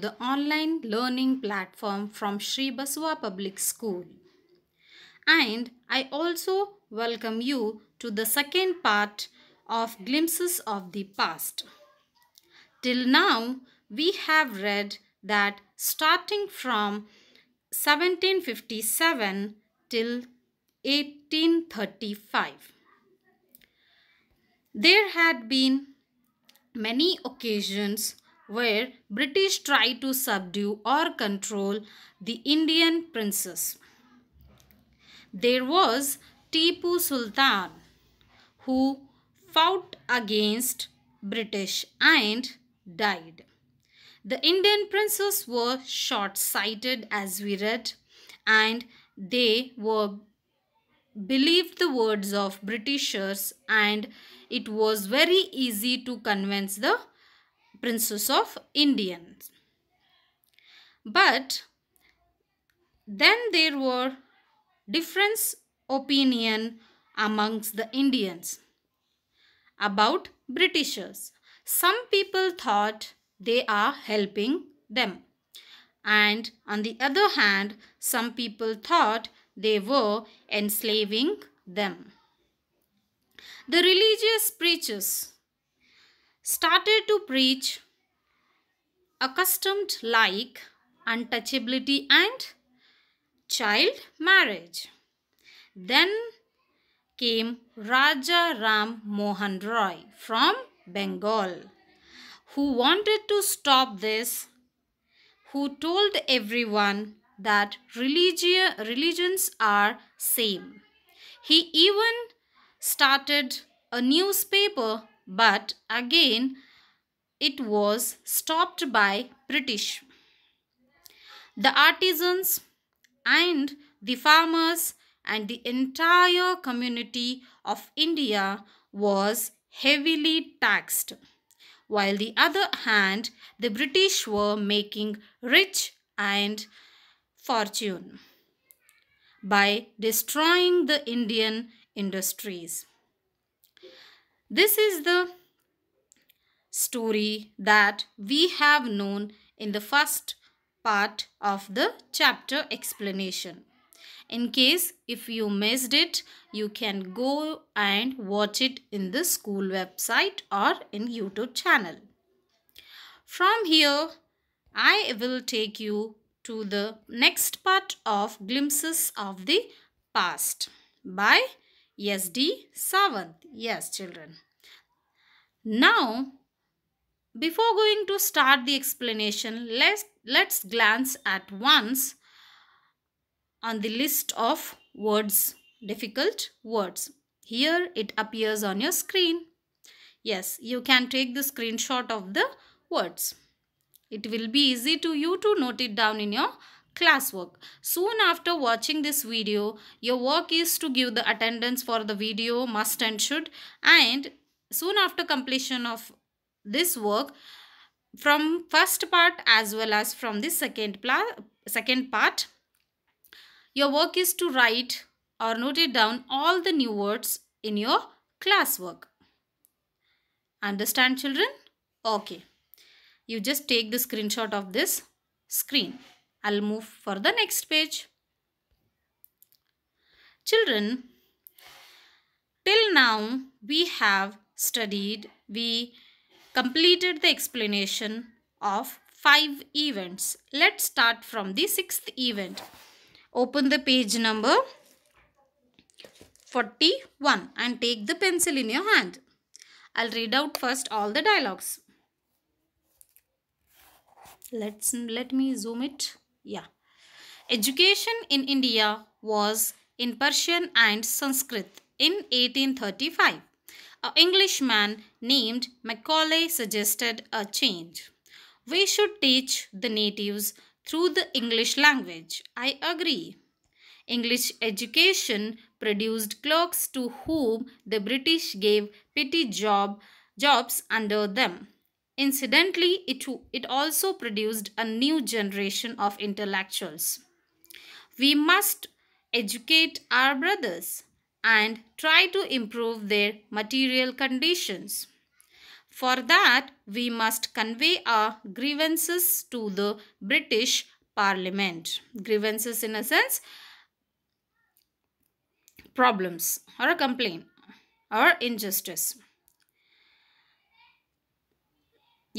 the online learning platform from Sri Baswa Public School. And I also welcome you to the second part of Glimpses of the Past. Till now, we have read that starting from 1757 till 1835, there had been many occasions where British tried to subdue or control the Indian princes. There was Tipu Sultan who fought against British and died. The Indian princes were short-sighted as we read and they were believed the words of Britishers and it was very easy to convince the Princes of Indians. But then there were difference opinion amongst the Indians about Britishers. Some people thought they are helping them. And on the other hand, some people thought they were enslaving them. The religious preachers started to preach accustomed like untouchability and child marriage. Then came Raja Ram Mohan Roy from Bengal, who wanted to stop this, who told everyone that religi- religions are same. He even started a newspaper but again it was stopped by British. The artisans and the farmers and the entire community of India was heavily taxed. While the other hand, the British were making rich and fortune by destroying the Indian industries. This is the story that we have known in the first part of the chapter explanation. In case if you missed it, you can go and watch it in the school website or in YouTube channel. From here, I will take you to the next part of glimpses of the past. Bye. S.D. Savant. Yes, children. Now, before going to start the explanation, let's, let's glance at once on the list of words, difficult words. Here it appears on your screen. Yes, you can take the screenshot of the words. It will be easy to you to note it down in your classwork. Soon after watching this video, your work is to give the attendance for the video must and should and soon after completion of this work from first part as well as from the second, second part, your work is to write or note it down all the new words in your classwork. Understand children? Okay. You just take the screenshot of this screen. I'll move for the next page. Children, till now we have studied, we completed the explanation of five events. Let's start from the sixth event. Open the page number 41 and take the pencil in your hand. I'll read out first all the dialogues. Let's let me zoom it. Yeah. Education in India was in Persian and Sanskrit in 1835. An Englishman named Macaulay suggested a change. We should teach the natives through the English language. I agree. English education produced clerks to whom the British gave petty job, jobs under them. Incidentally, it, it also produced a new generation of intellectuals. We must educate our brothers and try to improve their material conditions. For that, we must convey our grievances to the British Parliament. Grievances in a sense, problems or a complaint or injustice.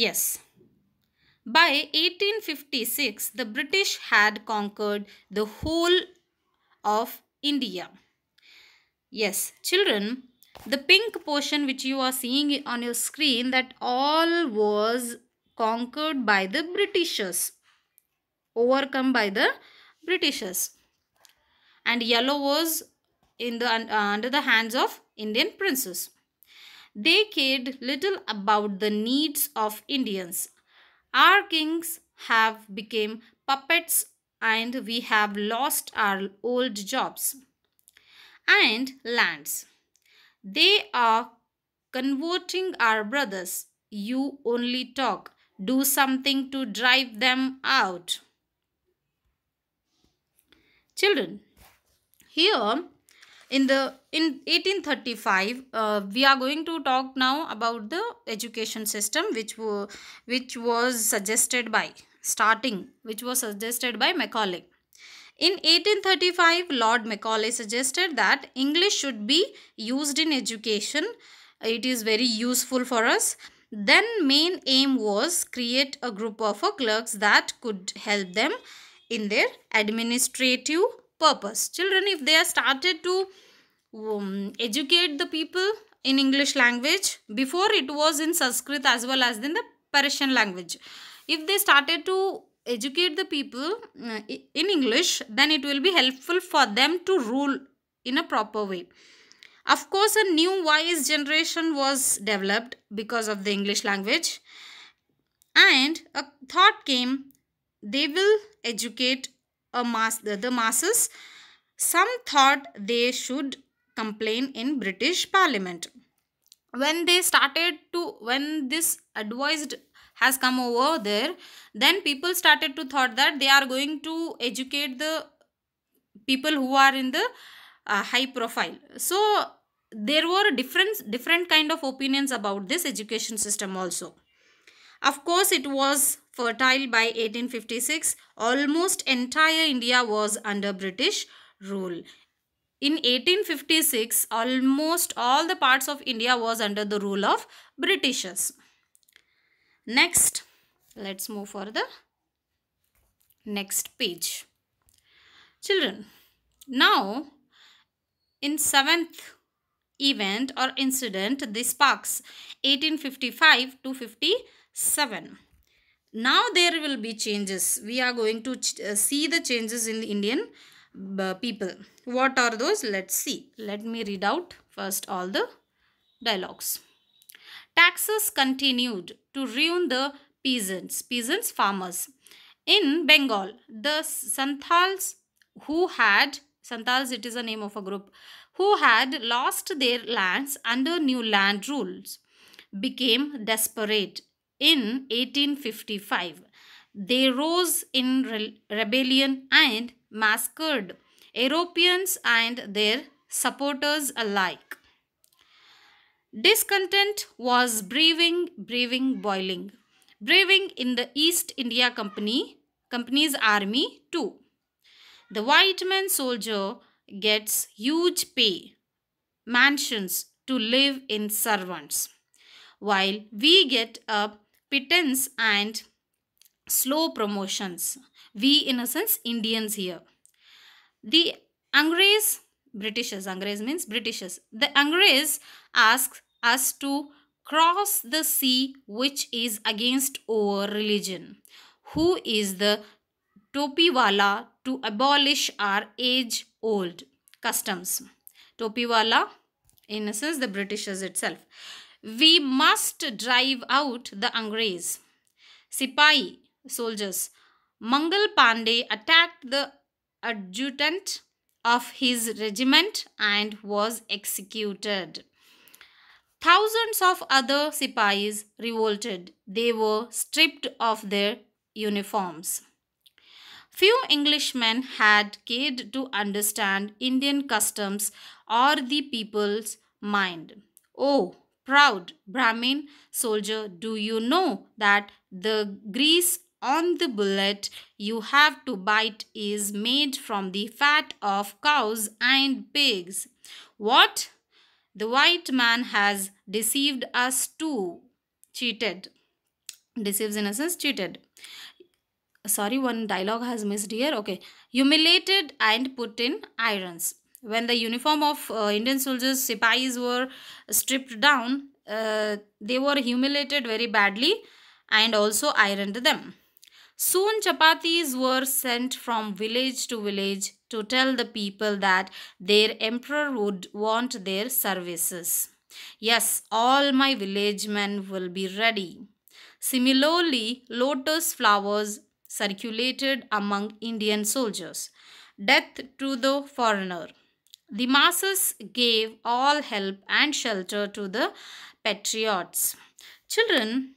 Yes. By 1856, the British had conquered the whole of India. Yes, children, the pink portion which you are seeing on your screen that all was conquered by the Britishers, overcome by the Britishers. And yellow was in the, uh, under the hands of Indian princes. They cared little about the needs of Indians. Our kings have become puppets and we have lost our old jobs and lands. They are converting our brothers. You only talk. Do something to drive them out. Children, here in the in 1835 uh, we are going to talk now about the education system which which was suggested by starting which was suggested by macaulay in 1835 lord macaulay suggested that english should be used in education it is very useful for us then main aim was create a group of clerks that could help them in their administrative purpose. Children, if they are started to um, educate the people in English language, before it was in Sanskrit as well as in the Persian language. If they started to educate the people uh, in English, then it will be helpful for them to rule in a proper way. Of course, a new wise generation was developed because of the English language. And a thought came, they will educate a mass the, the masses some thought they should complain in british parliament when they started to when this advised has come over there then people started to thought that they are going to educate the people who are in the uh, high profile so there were different different kind of opinions about this education system also of course it was fertile by 1856, almost entire India was under British rule. In 1856, almost all the parts of India was under the rule of Britishers. Next, let's move for the next page. Children, now in seventh event or incident, this sparks 1855 to 57 now there will be changes we are going to uh, see the changes in the indian uh, people what are those let's see let me read out first all the dialogues taxes continued to ruin the peasants peasants farmers in bengal the santals who had santals it is a name of a group who had lost their lands under new land rules became desperate in 1855. They rose in re rebellion and massacred Europeans and their supporters alike. Discontent was brewing, breathing, boiling, breathing in the East India Company, Company's army too. The white man soldier gets huge pay, mansions to live in servants, while we get a pittance and slow promotions. We in a sense Indians here. The Angres, Britishers, Angres means Britishers. The Angres ask us to cross the sea which is against our religion. Who is the Topiwala to abolish our age old customs? Topiwala, in a sense the Britishers itself. We must drive out the Angres. Sipai, soldiers. Mangal Pandey attacked the adjutant of his regiment and was executed. Thousands of other sipais revolted. They were stripped of their uniforms. Few Englishmen had cared to understand Indian customs or the people's mind. Oh, proud Brahmin soldier, do you know that the grease on the bullet you have to bite is made from the fat of cows and pigs? What? The white man has deceived us too. Cheated. Deceives in a sense, cheated sorry one dialogue has missed here okay humiliated and put in irons when the uniform of uh, Indian soldiers, Sipais, were stripped down, uh, they were humiliated very badly and also ironed them. Soon chapatis were sent from village to village to tell the people that their emperor would want their services. Yes, all my village men will be ready. Similarly, lotus flowers circulated among Indian soldiers. Death to the foreigner. The masses gave all help and shelter to the patriots. Children,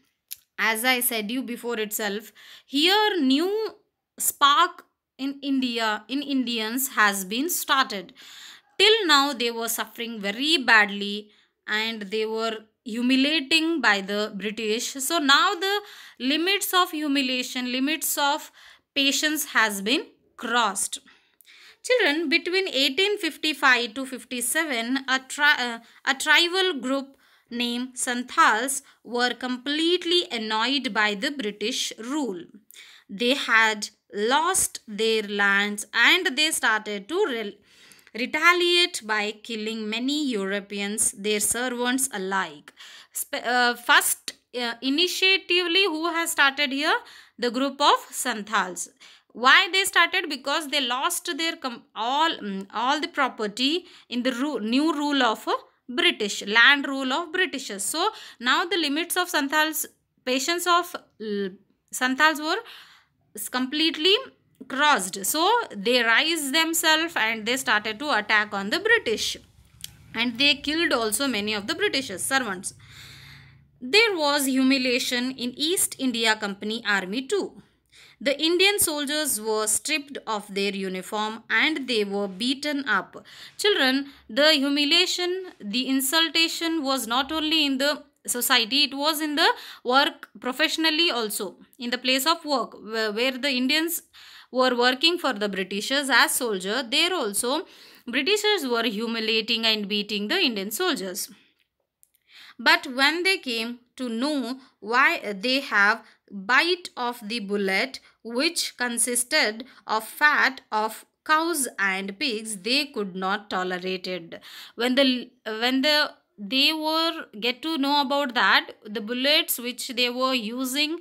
as I said you before itself, here new spark in India, in Indians has been started. Till now they were suffering very badly and they were humiliating by the British. So now the limits of humiliation, limits of patience has been crossed. Children, between 1855 to 57, a, tri uh, a tribal group named Santhals were completely annoyed by the British rule. They had lost their lands and they started to re retaliate by killing many Europeans, their servants alike. Sp uh, first, uh, initiatively, who has started here? The group of Santhals why they started because they lost their all mm, all the property in the ru new rule of uh, british land rule of britishers so now the limits of santals patience of santals were completely crossed so they raised themselves and they started to attack on the british and they killed also many of the british servants there was humiliation in east india company army too the Indian soldiers were stripped of their uniform and they were beaten up. Children, the humiliation, the insultation was not only in the society it was in the work professionally also in the place of work where, where the indians were working for the britishers as soldier there also britishers were humiliating and beating the indian soldiers but when they came to know why they have bite of the bullet which consisted of fat of cows and pigs they could not tolerate it when the when the they were get to know about that the bullets which they were using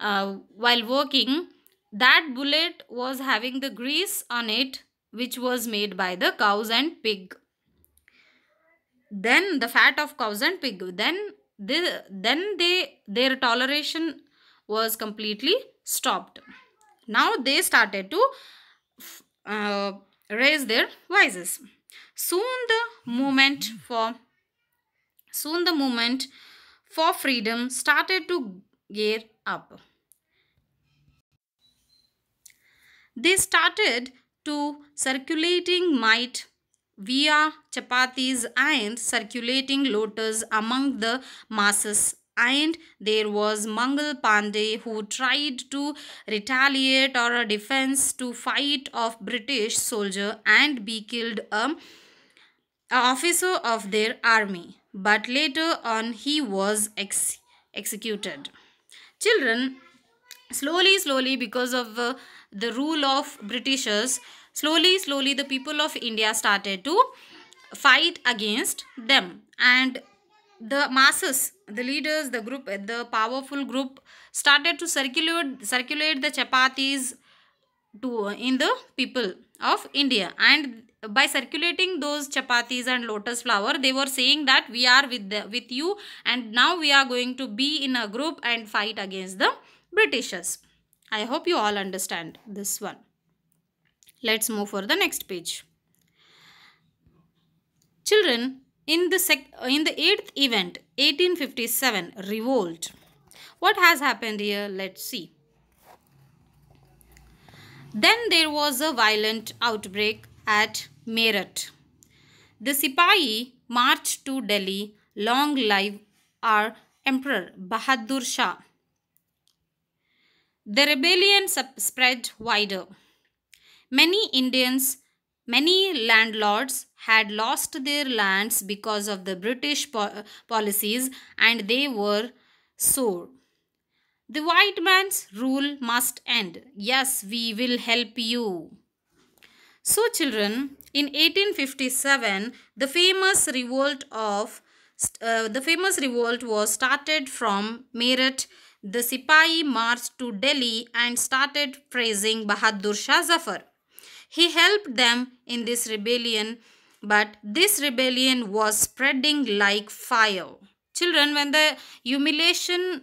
uh, while working that bullet was having the grease on it which was made by the cows and pig then the fat of cows and pig then the then they their toleration was completely stopped. Now they started to uh, raise their voices. Soon the movement for soon the movement for freedom started to gear up. They started to circulating might via chapatis and circulating lotus among the masses and there was Mangal Pandey who tried to retaliate or a defense to fight of British soldier and be killed um, a officer of their army but later on he was ex executed children slowly slowly because of uh, the rule of britishers slowly slowly the people of india started to fight against them and the masses, the leaders, the group, the powerful group started to circulate, circulate the chapatis to, uh, in the people of India. And by circulating those chapatis and lotus flower, they were saying that we are with, the, with you and now we are going to be in a group and fight against the Britishers. I hope you all understand this one. Let's move for the next page. Children, in the, sec in the eighth event, 1857, revolt. What has happened here? Let's see. Then there was a violent outbreak at Meerut. The Sipahi marched to Delhi. Long live our Emperor Bahadur Shah. The rebellion spread wider. Many Indians Many landlords had lost their lands because of the British po policies and they were sore. The white man's rule must end. Yes, we will help you. So, children, in 1857, the famous revolt of uh, the famous revolt was started from Meerut. The Sipahi marched to Delhi and started praising Bahadur Shah Zafar. He helped them in this rebellion, but this rebellion was spreading like fire. Children, when the humiliation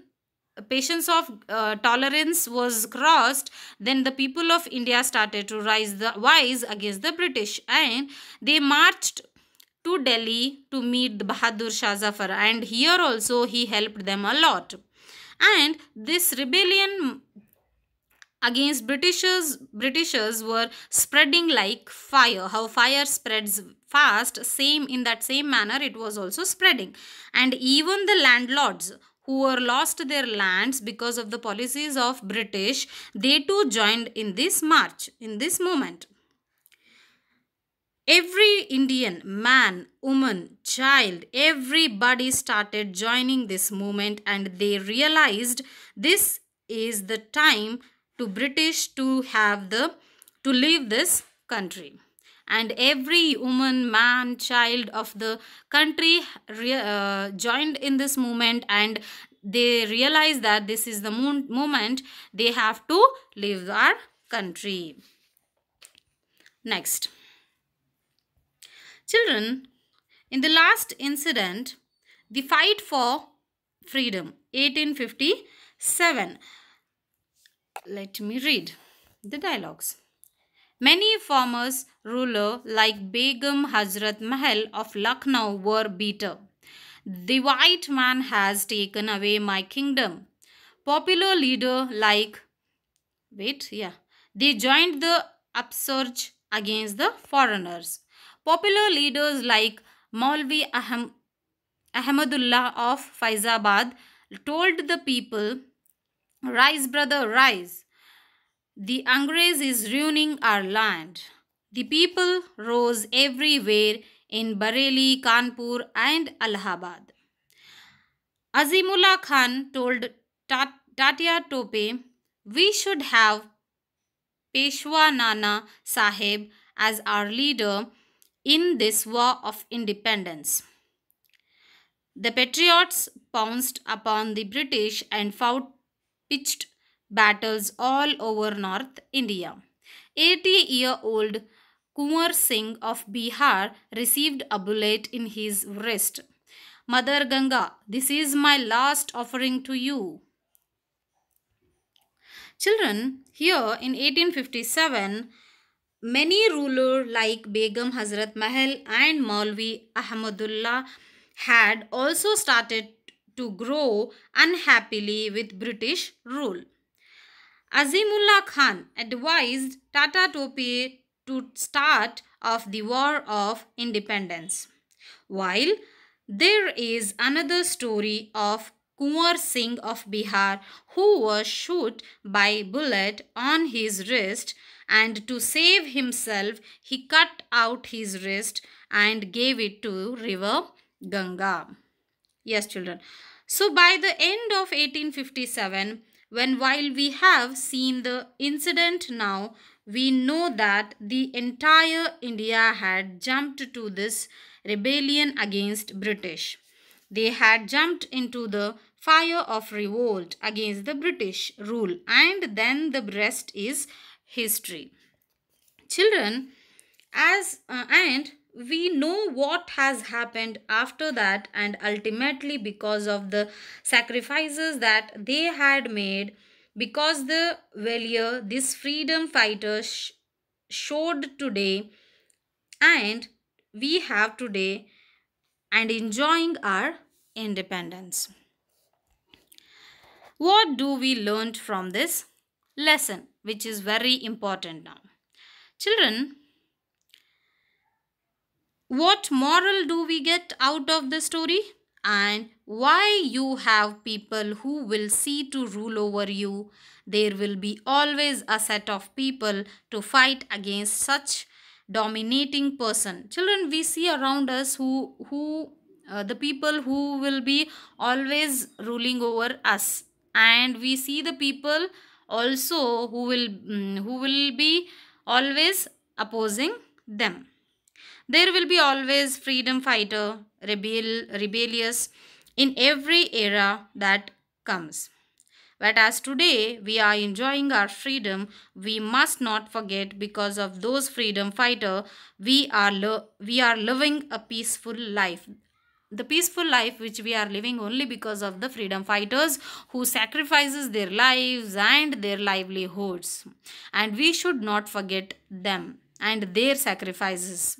patience of uh, tolerance was crossed then the people of india started to rise the wise against the british and they marched to delhi to meet the bahadur shah zafar and here also he helped them a lot and this rebellion against Britishers, Britishers were spreading like fire. How fire spreads fast, same in that same manner it was also spreading. And even the landlords who were lost their lands because of the policies of British, they too joined in this march, in this movement. Every Indian, man, woman, child, everybody started joining this movement and they realized this is the time to British to have the to leave this country and every woman man child of the country uh, joined in this movement and they realized that this is the moment they have to leave our country next children in the last incident the fight for freedom 1857 let me read the dialogues. Many farmers ruler like Begum Hazrat Mahal of Lucknow were bitter. The white man has taken away my kingdom. Popular leader like wait yeah they joined the upsurge against the foreigners. Popular leaders like Maulvi Aham, Ahmadullah of Faizabad told the people Rise, brother, rise. The Angrez is ruining our land. The people rose everywhere in Bareilly, Kanpur and Allahabad. Azimullah Khan told Tatya Tope, we should have Peshwa Nana Sahib as our leader in this war of independence. The patriots pounced upon the British and fought pitched battles all over North India. 80-year-old Kumar Singh of Bihar received a bullet in his wrist. Mother Ganga, this is my last offering to you. Children, here in 1857, many rulers like Begum Hazrat Mahal and Maulvi Ahmadullah had also started to grow unhappily with British rule. Azimullah Khan advised Tata Topi to start of the War of Independence. While there is another story of Kumar Singh of Bihar who was shot by bullet on his wrist and to save himself he cut out his wrist and gave it to river Ganga. Yes children. So by the end of 1857, when while we have seen the incident now, we know that the entire India had jumped to this rebellion against British. They had jumped into the fire of revolt against the British rule and then the rest is history. Children, as uh, and we know what has happened after that and ultimately because of the sacrifices that they had made because the valor these freedom fighters sh showed today and we have today and enjoying our independence what do we learned from this lesson which is very important now children what moral do we get out of the story and why you have people who will see to rule over you. There will be always a set of people to fight against such dominating person. Children, we see around us who, who uh, the people who will be always ruling over us. And we see the people also who will, um, who will be always opposing them. There will be always freedom fighter, rebel, rebellious in every era that comes. But as today we are enjoying our freedom, we must not forget because of those freedom fighter, we are we are living a peaceful life. The peaceful life which we are living only because of the freedom fighters who sacrifices their lives and their livelihoods. And we should not forget them and their sacrifices.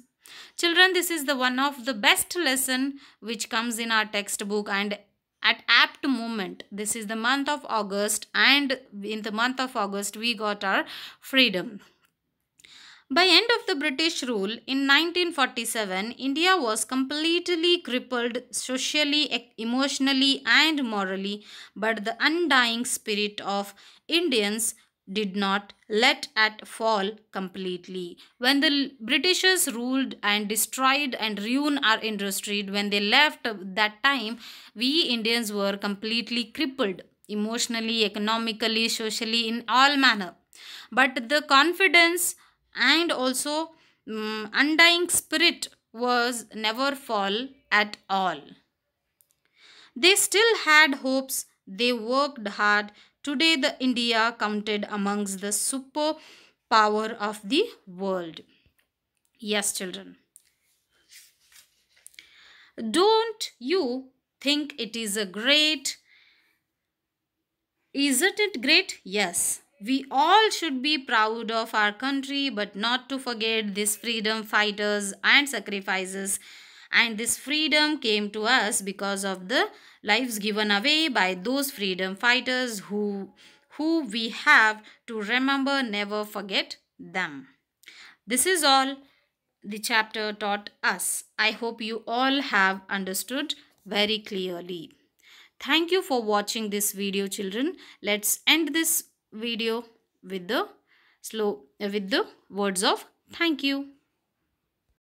Children, this is the one of the best lesson which comes in our textbook and at apt moment this is the month of august and in the month of august we got our freedom by end of the british rule in 1947 india was completely crippled socially emotionally and morally but the undying spirit of indians did not let it fall completely. When the Britishers ruled and destroyed and ruined our industry, when they left that time, we Indians were completely crippled emotionally, economically, socially, in all manner. But the confidence and also um, undying spirit was never fall at all. They still had hopes, they worked hard, Today, the India counted amongst the superpower of the world. Yes, children. Don't you think it is a great isn't it great? Yes. We all should be proud of our country but not to forget these freedom fighters and sacrifices and this freedom came to us because of the lives given away by those freedom fighters who who we have to remember never forget them this is all the chapter taught us i hope you all have understood very clearly thank you for watching this video children let's end this video with the slow with the words of thank you